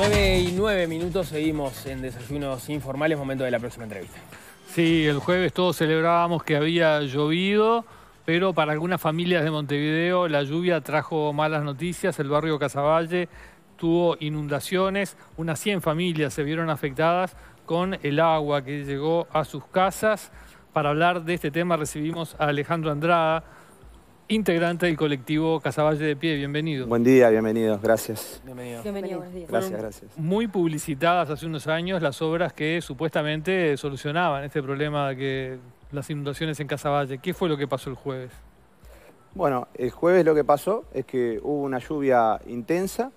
9 y 9 minutos seguimos en desayunos informales, momento de la próxima entrevista. Sí, el jueves todos celebrábamos que había llovido, pero para algunas familias de Montevideo la lluvia trajo malas noticias. El barrio Casaballe tuvo inundaciones, unas 100 familias se vieron afectadas con el agua que llegó a sus casas. Para hablar de este tema recibimos a Alejandro Andrada, integrante del colectivo Casaballe de Pie. Bienvenido. Buen día, bienvenidos, gracias. Bienvenido. Gracias, gracias. Muy publicitadas hace unos años las obras que supuestamente solucionaban este problema de las inundaciones en Casaballe. ¿Qué fue lo que pasó el jueves? Bueno, el jueves lo que pasó es que hubo una lluvia intensa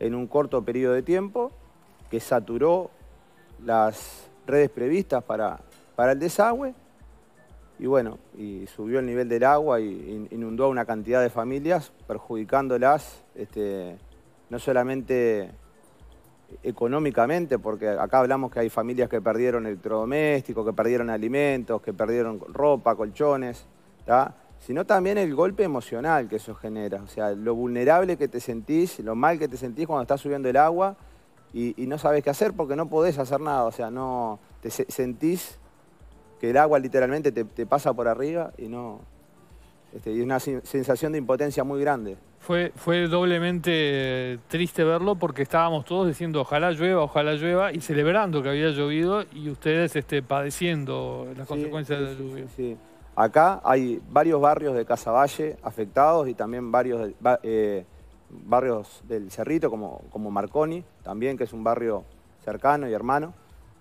en un corto periodo de tiempo que saturó las redes previstas para, para el desagüe y bueno, y subió el nivel del agua e inundó a una cantidad de familias, perjudicándolas este, no solamente económicamente, porque acá hablamos que hay familias que perdieron electrodomésticos, que perdieron alimentos, que perdieron ropa, colchones, sino también el golpe emocional que eso genera, o sea, lo vulnerable que te sentís, lo mal que te sentís cuando estás subiendo el agua y, no sabes qué hacer porque no podés hacer nada, o sea, no te sentís que el agua literalmente te, pasa por arriba y no... Este, y una sensación de impotencia muy grande. Fue, fue doblemente eh, triste verlo porque estábamos todos diciendo ojalá llueva, ojalá llueva y celebrando que había llovido y ustedes este, padeciendo las consecuencias de la lluvia. Sí, Acá hay varios barrios de Casaballe afectados y también varios eh, barrios del Cerrito como, como Marconi, también que es un barrio cercano y hermano,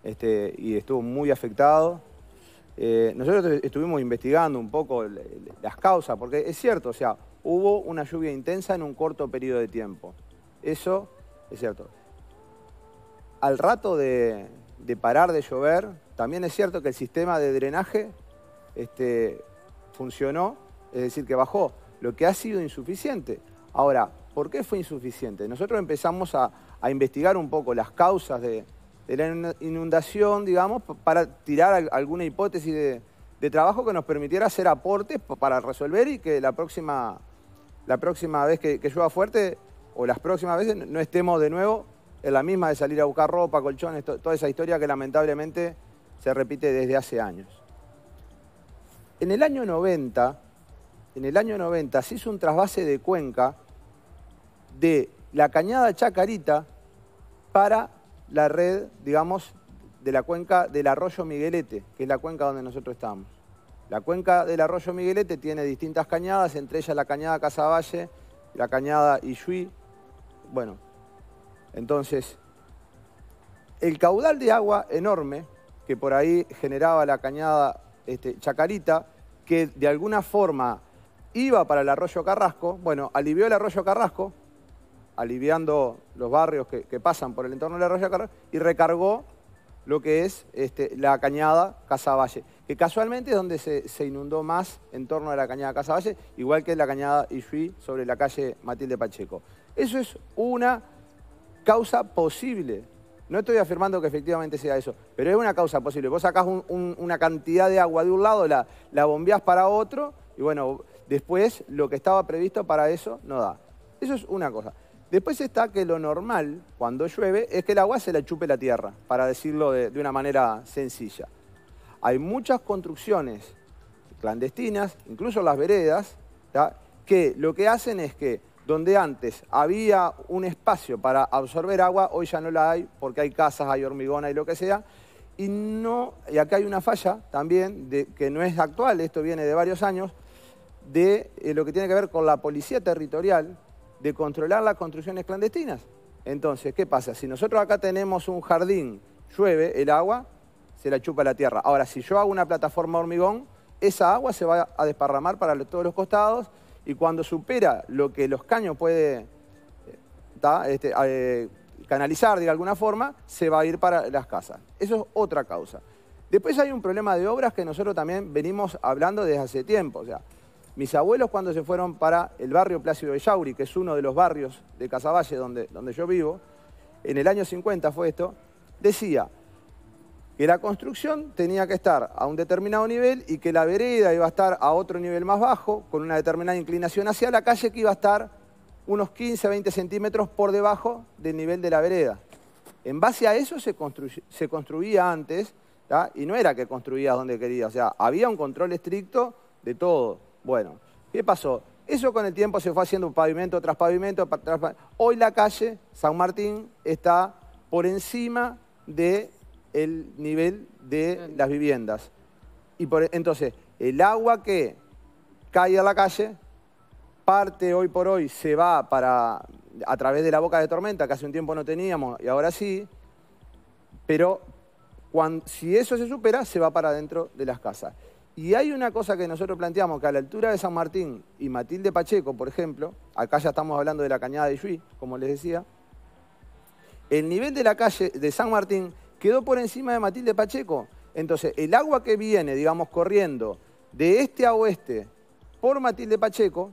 este, y estuvo muy afectado. Eh, nosotros estuvimos investigando un poco las causas, porque es cierto, o sea, hubo una lluvia intensa en un corto periodo de tiempo. Eso es cierto. Al rato de, parar de llover, también es cierto que el sistema de drenaje este, funcionó, es decir, que bajó, lo que ha sido insuficiente. Ahora, ¿por qué fue insuficiente? Nosotros empezamos a investigar un poco las causas de, de la inundación, digamos, para tirar alguna hipótesis de, trabajo que nos permitiera hacer aportes para resolver y que la próxima, la próxima vez que, llueva fuerte o las próximas veces no estemos de nuevo en la misma de salir a buscar ropa, colchones, toda esa historia que lamentablemente se repite desde hace años. En el año 90, en el año 90 se hizo un trasvase de cuenca de la cañada Chacarita para la red, digamos, de la cuenca del arroyo Miguelete, que es la cuenca donde nosotros estamos. La cuenca del arroyo Miguelete tiene distintas cañadas, entre ellas la cañada Casaballe, la cañada Iyuí. Bueno, entonces, el caudal de agua enorme que por ahí generaba la cañada este, Chacarita, que de alguna forma iba para el arroyo Carrasco, bueno, alivió el arroyo Carrasco, aliviando los barrios que, pasan por el entorno de la Raya Carrera y recargó lo que es este, la cañada Casavalle, que casualmente es donde se, inundó más en torno a la cañada Casavalle, igual que la cañada Isui sobre la calle Matilde Pacheco. Eso es una causa posible. No estoy afirmando que efectivamente sea eso, pero es una causa posible. Vos sacás una cantidad de agua de un lado, la, la bombeás para otro, y bueno, después lo que estaba previsto para eso no da. Eso es una cosa. Después está que lo normal, cuando llueve, es que el agua se la chupe la tierra, para decirlo de, una manera sencilla. Hay muchas construcciones clandestinas, incluso las veredas, que lo que hacen es que donde antes había un espacio para absorber agua, hoy ya no la hay porque hay casas, hay hormigón, y lo que sea. Y, no, y acá hay una falla también, de, que no es actual, esto viene de varios años, de eh, lo que tiene que ver con la policía territorial, de controlar las construcciones clandestinas. Entonces, ¿qué pasa? Si nosotros acá tenemos un jardín, llueve el agua, se la chupa la tierra. Ahora, si yo hago una plataforma hormigón, esa agua se va a desparramar para todos los costados y cuando supera lo que los caños puede eh, este, eh, canalizar de alguna forma, se va a ir para las casas. Eso es otra causa. Después hay un problema de obras que nosotros también venimos hablando desde hace tiempo. Mis abuelos cuando se fueron para el barrio Plácido de Yauri, que es uno de los barrios de Casaballe donde, donde yo vivo, en el año 50 fue esto, decía que la construcción tenía que estar a un determinado nivel y que la vereda iba a estar a otro nivel más bajo, con una determinada inclinación hacia la calle que iba a estar unos 15 20 centímetros por debajo del nivel de la vereda. En base a eso se, construía antes, y no era que construías donde querías, o sea, había un control estricto de todo. Bueno, ¿qué pasó? Eso con el tiempo se fue haciendo pavimento tras pavimento. Hoy la calle San Martín está por encima del nivel de las viviendas. Y por, e, entonces, el agua que cae a la calle, parte hoy por hoy se va para a través de la boca de tormenta, que hace un tiempo no teníamos y ahora sí, pero si eso se supera, se va para adentro de las casas. Y hay una cosa que nosotros planteamos, que a la altura de San Martín y Matilde Pacheco, por ejemplo, acá ya estamos hablando de la cañada de Yui, como les decía, el nivel de la calle de San Martín quedó por encima de Matilde Pacheco. Entonces, el agua que viene, digamos, corriendo de este a oeste por Matilde Pacheco,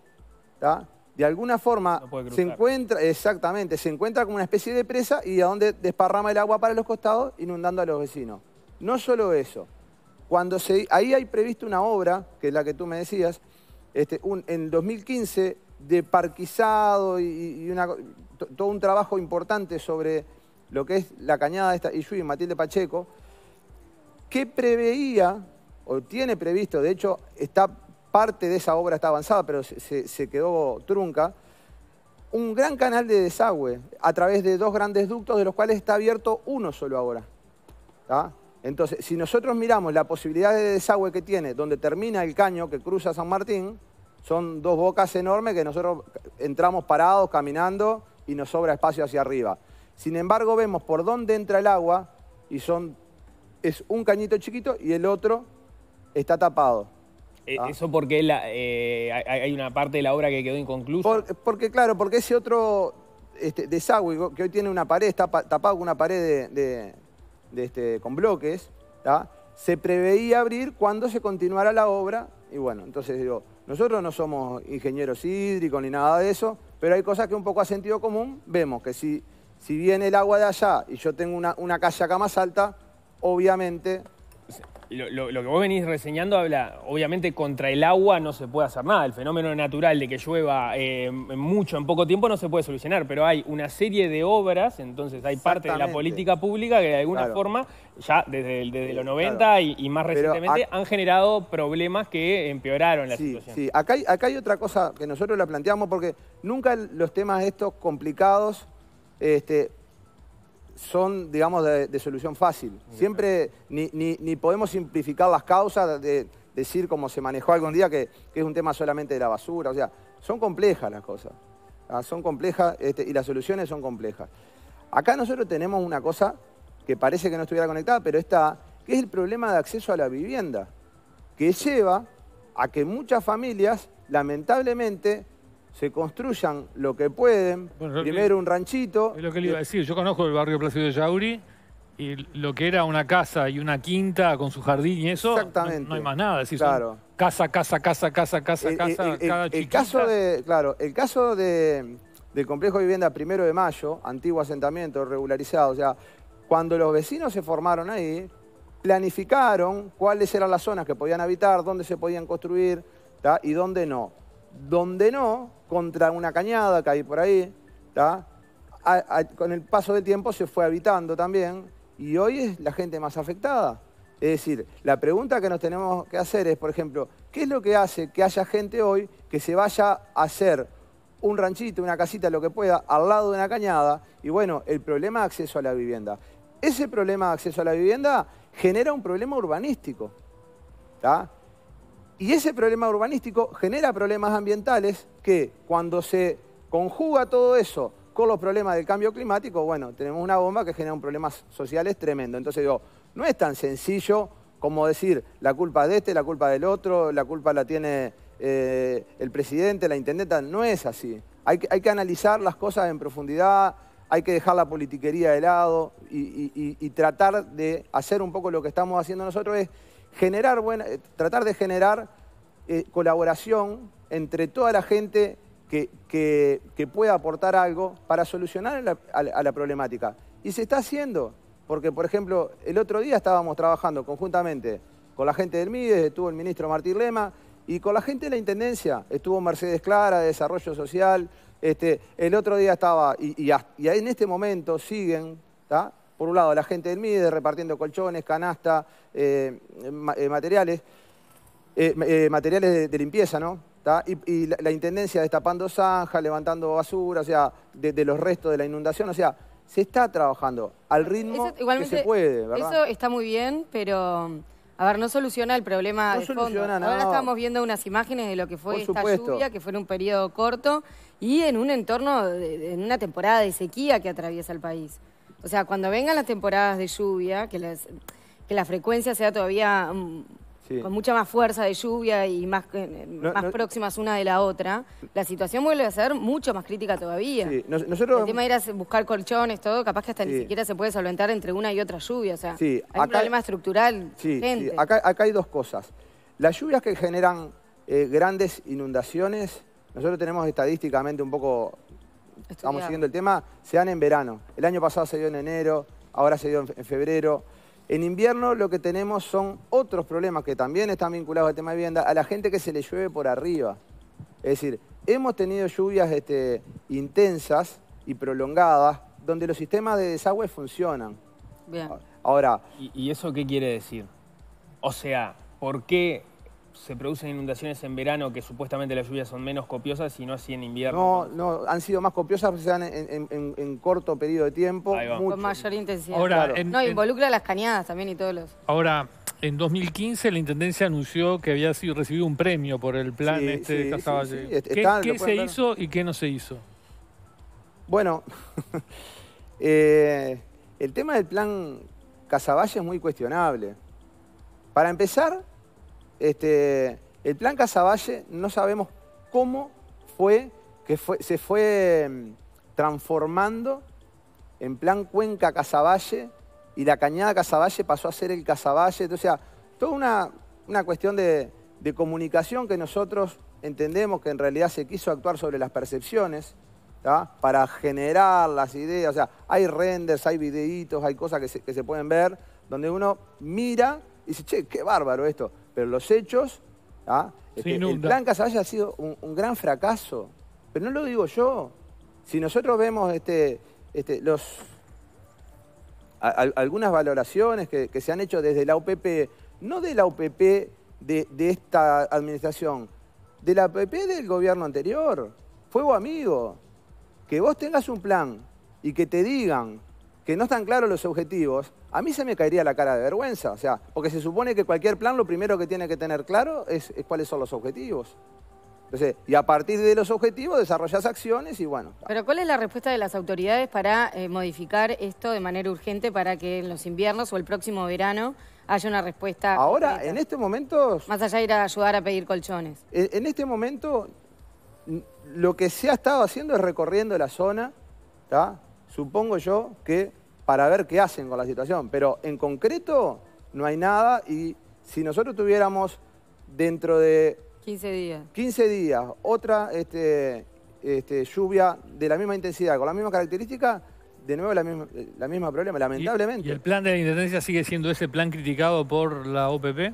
de alguna forma se encuentra, exactamente, se encuentra como una especie de presa y a donde desparrama el agua para los costados, inundando a los vecinos. No solo eso, cuando se, ahí hay previsto una obra, que es la que tú me decías, este, en 2015 de parquizado y, todo un trabajo importante sobre lo que es la cañada de esta y Matilde Pacheco, que preveía, o tiene previsto, de hecho, parte de esa obra está avanzada, pero se, quedó trunca, un gran canal de desagüe a través de dos grandes ductos, de los cuales está abierto uno solo ahora. ¿Está? Entonces, si nosotros miramos la posibilidad de desagüe que tiene, donde termina el caño que cruza San Martín, son dos bocas enormes que nosotros entramos parados, caminando, y nos sobra espacio hacia arriba. Sin embargo, vemos por dónde entra el agua y son es un cañito chiquito y el otro está tapado. E, ¿Ah? Eso porque eh, hay una parte de la obra que quedó inconclusa. porque, claro, porque ese otro este, desagüe que hoy tiene una pared, está tapado con una pared de, de este, con bloques, se preveía abrir cuando se continuara la obra. Y bueno, entonces digo, nosotros no somos ingenieros hídricos ni nada de eso, pero hay cosas que un poco a sentido común vemos, que si, si viene el agua de allá y yo tengo una, una calle acá más alta, obviamente lo, que vos venís reseñando habla, obviamente contra el agua no se puede hacer nada, el fenómeno natural de que llueva eh, mucho en poco tiempo no se puede solucionar, pero hay una serie de obras, entonces hay parte de la política pública que de alguna forma, ya desde, los 90 eh, y, más recientemente, han generado problemas que empeoraron la situación. Sí, acá hay, acá hay otra cosa que nosotros la planteamos porque nunca los temas estos complicados... Este, son, digamos, de, solución fácil. Siempre ni, podemos simplificar las causas de decir, cómo se manejó algún día, que, es un tema solamente de la basura. O sea, son complejas las cosas. Ah, son complejas este, y las soluciones son complejas. Acá nosotros tenemos una cosa que parece que no estuviera conectada, pero está, que es el problema de acceso a la vivienda, que lleva a que muchas familias, lamentablemente, se construyan lo que pueden. Primero un ranchito. Es lo que le iba a decir. Yo conozco el barrio Placido de Yauri y lo que era una casa y una quinta con su jardín y eso. Exactamente. No, hay más nada. claro. casa, casa, casa, casa, casa, casa, caso de, Claro, el caso de, del complejo de vivienda Primero de Mayo, antiguo asentamiento regularizado, o sea, cuando los vecinos se formaron ahí, planificaron cuáles eran las zonas que podían habitar, dónde se podían construir y dónde no. ...dónde no, contra una cañada que hay por ahí. con el paso del tiempo se fue habitando también y hoy es la gente más afectada. Es decir, la pregunta que nos tenemos que hacer es, por ejemplo, ¿qué es lo que hace que haya gente hoy que se vaya a hacer un ranchito, una casita, lo que pueda, al lado de una cañada? Y bueno, el problema de acceso a la vivienda. Ese problema de acceso a la vivienda genera un problema urbanístico. Y ese problema urbanístico genera problemas ambientales que cuando se conjuga todo eso con los problemas del cambio climático, bueno, tenemos una bomba que genera un problema social tremendo. Entonces digo, no es tan sencillo como decir la culpa de este, la culpa del otro, la culpa la tiene eh, el presidente, la intendenta, no es así. Hay que, analizar las cosas en profundidad, hay que dejar la politiquería de lado y tratar de hacer un poco lo que estamos haciendo nosotros es generar buena, eh, tratar de generar eh, colaboración entre toda la gente que, que, pueda aportar algo para solucionar a, la problemática. Y se está haciendo, porque por ejemplo, el otro día estábamos trabajando conjuntamente con la gente del MIDES, estuvo el ministro Martín Lema, y con la gente de la Intendencia, estuvo Mercedes Clara, de Desarrollo Social, este, el otro día estaba, y, y, en este momento siguen, por un lado, la gente del MIDE repartiendo colchones, canasta, eh, eh, materiales, eh, materiales de, limpieza, ¿no? Y, la, intendencia destapando zanjas, levantando basura, o sea, de, los restos de la inundación, o sea, se está trabajando al ritmo que se puede, ¿verdad? Eso está muy bien, pero... A ver, no soluciona el problema no de fondo. Soluciona, Ahora estamos viendo unas imágenes de lo que fue esta lluvia, que fue en un periodo corto y en un entorno, en una temporada de sequía que atraviesa el país. O sea, cuando vengan las temporadas de lluvia, que, la frecuencia sea todavía mm, con mucha más fuerza de lluvia y más, eh, próximas una de la otra, la situación vuelve a ser mucho más crítica todavía. nosotros... El tema de buscar colchones, todo, capaz que hasta ni siquiera se puede solventar entre una y otra lluvia. O sea, hay un problema estructural. Sí, Acá, acá, hay dos cosas. Las lluvias que generan eh, grandes inundaciones, nosotros tenemos estadísticamente un poco estamos siguiendo el tema, se dan en verano. El año pasado se dio en enero, ahora se dio en febrero. En invierno lo que tenemos son otros problemas que también están vinculados al tema de vivienda, a la gente que se le llueve por arriba. Es decir, hemos tenido lluvias este, intensas y prolongadas donde los sistemas de desagüe funcionan. Bien. Ahora... y eso qué quiere decir? O sea, ¿por qué se producen inundaciones en verano que supuestamente las lluvias son menos copiosas y no así en invierno? No, no, han sido más copiosas, pues, se dan en, corto periodo de tiempo. Con mayor intensidad. no, involucra las cañadas también y todos los... Ahora, en 2015 la Intendencia anunció que había sido, recibido un premio por el plan este de ¿Qué, se hizo y qué no se hizo? Bueno, eh, el tema del plan Casaballe es muy cuestionable. Para empezar, este, el plan Casaballe, no sabemos cómo fue que se fue mm, transformando en plan Cuenca Casaballe y la cañada Casaballe pasó a ser el Casaballe. Entonces, o sea, toda una, cuestión de, comunicación que nosotros entendemos que en realidad se quiso actuar sobre las percepciones para generar las ideas. O sea, hay renders, hay videitos, hay cosas que que se pueden ver donde uno mira y dice, che, qué bárbaro esto pero los hechos, ¿ah? este, el plan ha sido un, gran fracaso, pero no lo digo yo. Si nosotros vemos este, este, los, algunas valoraciones que, se han hecho desde la UPP, no de la UPP de, de esta administración, de la UPP del gobierno anterior, fuego amigo, que vos tengas un plan y que te digan que no están claros los objetivos, a mí se me caería la cara de vergüenza, o sea, porque se supone que cualquier plan lo primero que tiene que tener claro es, cuáles son los objetivos. Entonces, y a partir de los objetivos desarrollas acciones y bueno. Pero ¿cuál es la respuesta de las autoridades para eh, modificar esto de manera urgente para que en los inviernos o el próximo verano haya una respuesta? Ahora, en este momento... Más allá de ir a ayudar a pedir colchones. En, este momento, lo que se ha estado haciendo es recorriendo la zona, supongo yo que para ver qué hacen con la situación. Pero en concreto no hay nada y si nosotros tuviéramos dentro de 15 días, 15 días otra este, este, lluvia de la misma intensidad, con la misma característica, de nuevo la misma, la misma problema, lamentablemente. ¿Y, el plan de la Intendencia sigue siendo ese plan criticado por la OPP?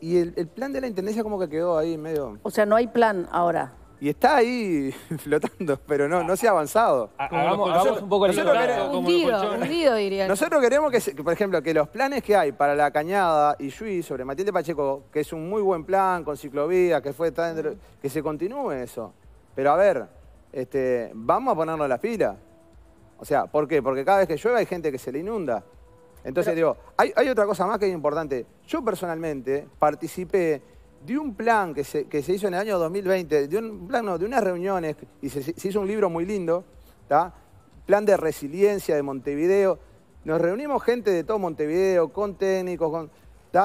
Y el, el plan de la Intendencia como que quedó ahí medio... O sea, no hay plan ahora y está ahí flotando, pero no, no se ha avanzado. nosotros, un poco queremos, que, por ejemplo, que los planes que hay para la cañada y Yui sobre Matilde Pacheco, que es un muy buen plan con ciclovía, que fue tan, que se continúe eso. Pero a ver, este, vamos a ponernos la fila. O sea, ¿por qué? Porque cada vez que llueve hay gente que se le inunda. Entonces, digo, hay, hay otra cosa más que es importante. Yo personalmente participé de un plan que se, que se hizo en el año 2020, de un plan, de unas reuniones, y se, hizo un libro muy lindo, Plan de Resiliencia de Montevideo. Nos reunimos gente de todo Montevideo, con técnicos, con,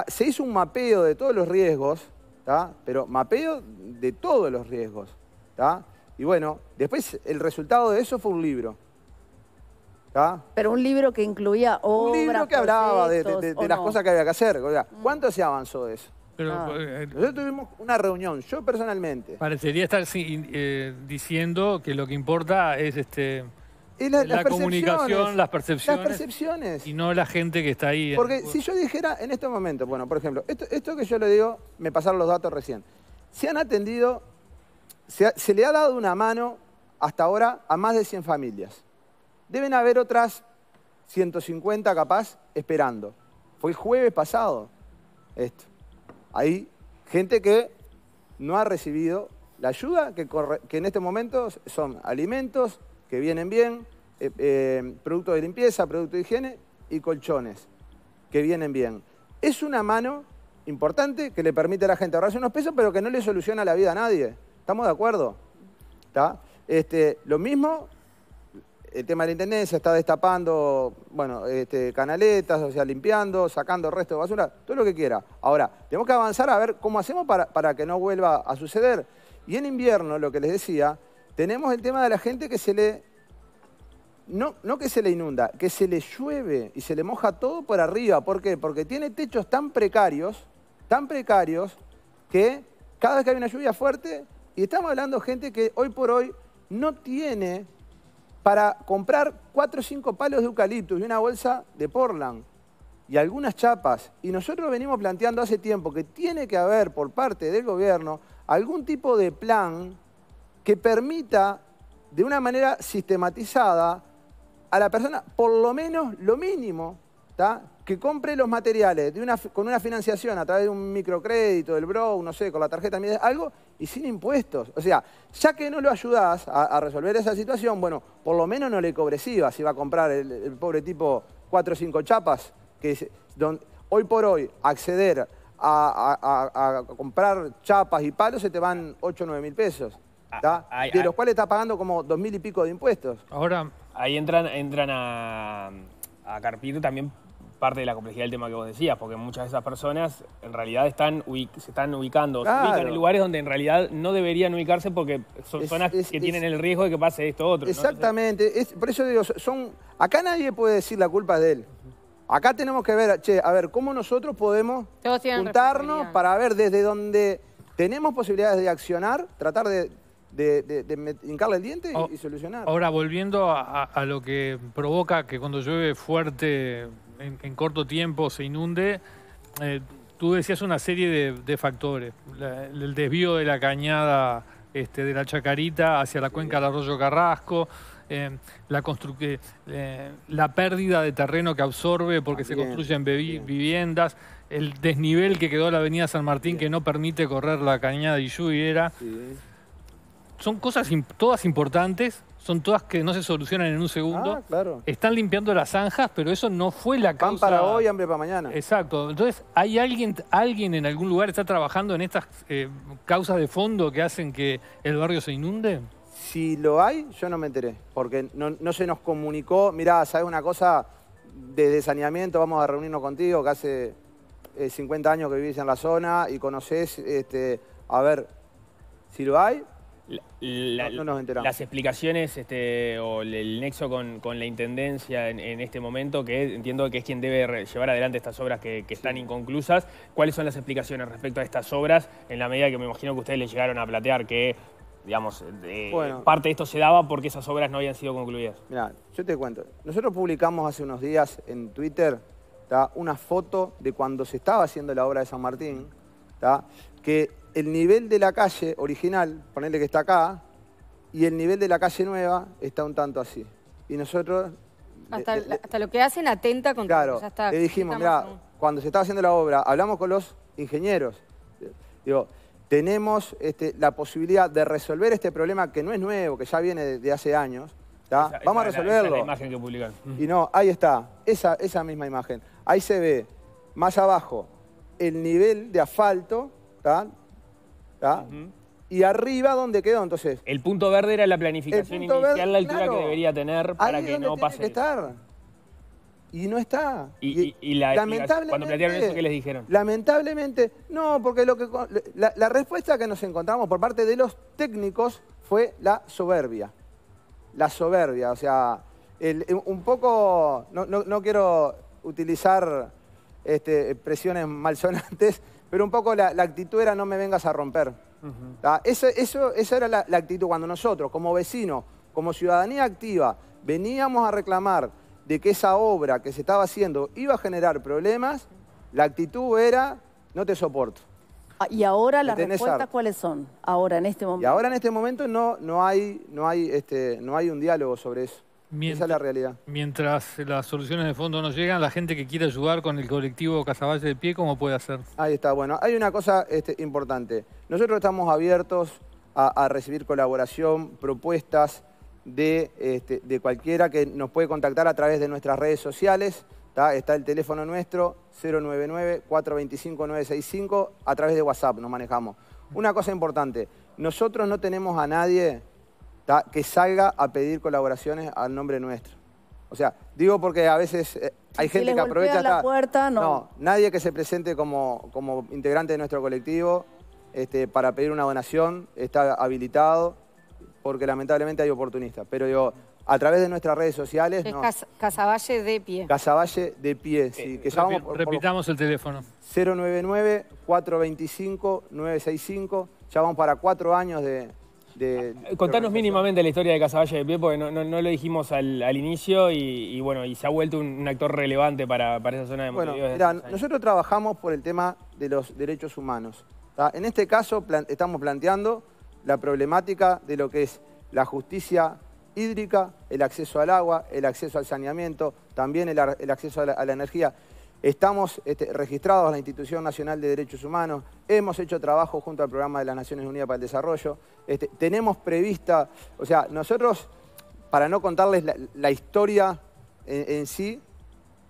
se hizo un mapeo de todos los riesgos, está pero mapeo de todos los riesgos. Y bueno, después el resultado de eso fue un libro. Pero un libro que incluía obras, Un libro que hablaba de, las cosas que había que hacer. Mm. ¿Cuánto se avanzó de eso? Ah. Pues, eh, nosotros tuvimos una reunión, yo personalmente. Parecería estar eh, diciendo que lo que importa es este la, comunicación, las percepciones, las percepciones. Y no la gente que está ahí. Eh. Porque si yo dijera en este momento, bueno, por ejemplo, esto, que yo le digo, me pasaron los datos recién. Se han atendido, se, le ha dado una mano hasta ahora a más de 100 familias. Deben haber otras 150 capaz esperando. Fue jueves pasado esto hay gente que no ha recibido la ayuda que, en este momento son alimentos que vienen bien, eh, eh, productos de limpieza, productos de higiene y colchones que vienen bien. Es una mano importante que le permite a la gente ahorrarse unos pesos, pero que no le soluciona la vida a nadie. ¿Estamos de acuerdo? Este, lo mismo el tema de la intendencia está destapando, bueno, este, canaletas, o sea, limpiando, sacando resto de basura, todo lo que quiera. Ahora, tenemos que avanzar a ver cómo hacemos para, para que no vuelva a suceder. Y en invierno, lo que les decía, tenemos el tema de la gente que se le... No, no que se le inunda, que se le llueve y se le moja todo por arriba. ¿Por qué? Porque tiene techos tan precarios, tan precarios, que cada vez que hay una lluvia fuerte, y estamos hablando de gente que hoy por hoy no tiene para comprar cuatro o cinco palos de eucaliptus y una bolsa de Portland y algunas chapas. Y nosotros venimos planteando hace tiempo que tiene que haber por parte del gobierno algún tipo de plan que permita de una manera sistematizada a la persona por lo menos lo mínimo que compre los materiales con una financiación a través de un microcrédito, del BRO, no sé, con la tarjeta, algo, y sin impuestos. O sea, ya que no lo ayudás a, resolver esa situación, bueno, por lo menos no le cobres si va a comprar el, pobre tipo cuatro o cinco chapas, que hoy por hoy acceder a, comprar chapas y palos se te van 8 o 9 mil pesos. Ah, de los cuales está pagando como dos mil y pico de impuestos. Ahora, ahí entran, entran a, a Carpito también parte de la complejidad del tema que vos decías, porque muchas de esas personas en realidad están se están ubicando, se ubican en lugares donde en realidad no deberían ubicarse porque son zonas que tienen el riesgo de que pase esto otro. Exactamente, por eso digo, son acá nadie puede decir la culpa de él. Acá tenemos que ver, che, a ver, cómo nosotros podemos juntarnos para ver desde dónde tenemos posibilidades de accionar, tratar de de, de, hincarle el diente y solucionar. Ahora, volviendo a, lo que provoca que cuando llueve fuerte, en, corto tiempo, se inunde, eh, tú decías una serie de, factores. el desvío de la cañada este, de la Chacarita hacia la cuenca del Arroyo Carrasco, eh, la, eh, la pérdida de terreno que absorbe porque se construyen viviendas, el desnivel que quedó la avenida San Martín que no permite correr la cañada de lluviera son cosas todas importantes, son todas que no se solucionan en un segundo. Ah, Están limpiando las zanjas, pero eso no fue la causa. Pan para hoy, hambre para mañana. Exacto. Entonces, hay alguien, alguien en algún lugar está trabajando en estas eh, causas de fondo que hacen que el barrio se inunde. Si lo hay, yo no me enteré, porque no, se nos comunicó. Mirá, ¿sabes una cosa? Desde saneamiento vamos a reunirnos contigo, que hace 50 eh, años que vivís en la zona y conocés, este, a ver, si lo hay, las explicaciones este, o el nexo con, la Intendencia en, este momento, que entiendo que es quien debe llevar adelante estas obras que, están inconclusas, ¿cuáles son las explicaciones respecto a estas obras en la medida que me imagino que ustedes les llegaron a platear que, digamos, parte de esto se daba porque esas obras no habían sido concluidas? Mira, yo te cuento, nosotros publicamos hace unos días en Twitter una foto de cuando se estaba haciendo la obra de San Martín, que el nivel de la calle original, ponerle que está acá, y el nivel de la calle nueva está un tanto así. Y nosotros... Hasta, eh, eh, lo que hacen atenta con Claro, ya le dijimos, mira, cuando se estaba haciendo la obra, hablamos con los ingenieros. Digo, tenemos este, la posibilidad de resolver este problema que no es nuevo, que ya viene de, hace años. Vamos a resolverlo. Esa la imagen que publicaron. Y no, ahí está, esa, esa misma imagen. Ahí se ve, más abajo, el nivel de asfalto, ¿Ah? Y arriba, ¿dónde quedó entonces? El punto verde era la planificación inicial, la altura que debería tener para que no pase. estar. Y no está. Y, la, lamentablemente, cuando plantearon eso, ¿qué les dijeron? Lamentablemente, no, porque lo que la, respuesta que nos encontramos por parte de los técnicos fue la soberbia. La soberbia, o sea, eh, un poco, no, quiero utilizar expresiones presiones malsonantes, pero un poco la, actitud era no me vengas a romper. Esa, era la, actitud cuando nosotros, como vecinos, como ciudadanía activa, veníamos a reclamar de que esa obra que se estaba haciendo iba a generar problemas, la actitud era no te soporto. Ah, ¿Y ahora las respuestas cuáles son? Ahora, en este momento. Y ahora, en este momento, no, no, hay, no, hay, este, no hay un diálogo sobre eso. Esa es la realidad. Mientras las soluciones de fondo no llegan, la gente que quiere ayudar con el colectivo Casaballe de Pie, ¿cómo puede hacer? Ahí está, bueno, hay una cosa este, importante. Nosotros estamos abiertos a, recibir colaboración, propuestas este, de, cualquiera que nos puede contactar a través de nuestras redes sociales. Está el teléfono nuestro, 099-425-965, a través de WhatsApp nos manejamos. Una cosa importante, nosotros no tenemos a nadie que salga a pedir colaboraciones al nombre nuestro. O sea, digo porque a veces eh, hay gente que aprovecha... La puerta, no. nadie que se presente como, como integrante de nuestro colectivo este, para pedir una donación está habilitado porque lamentablemente hay oportunistas. Pero digo, a través de nuestras redes sociales... Es no. de pie. casaballe de pie, eh, que repitamos el teléfono. 099-425-965. Ya vamos para cuatro años de, eh, contanos mínimamente la historia de Casaballe de Pie, porque no, lo dijimos al, inicio y, bueno, y se ha vuelto un, actor relevante para, esa zona de Montevideo. Bueno, nosotros trabajamos por el tema de los derechos humanos. En este caso estamos planteando la problemática de lo que es la justicia hídrica, el acceso al agua, el acceso al saneamiento, también el, acceso a la energía. Estamos este, registrados en la Institución Nacional de Derechos Humanos, hemos hecho trabajo junto al Programa de las Naciones Unidas para el Desarrollo, este, tenemos prevista, o sea, nosotros, para no contarles la, historia en, sí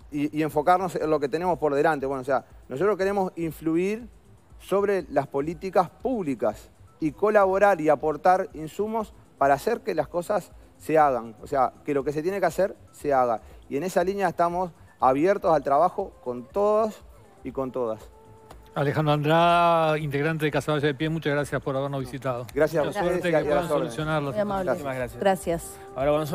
y, enfocarnos en lo que tenemos por delante, bueno, o sea, nosotros queremos influir sobre las políticas públicas y colaborar y aportar insumos para hacer que las cosas se hagan, o sea, que lo que se tiene que hacer se haga. Y en esa línea estamos abiertos al trabajo con todos y con todas. Alejandro Andrada, integrante de Casa de Pie, muchas gracias por habernos visitado. Gracias por a Suerte que puedan solucionarlo. Muchísimas gracias. Gracias.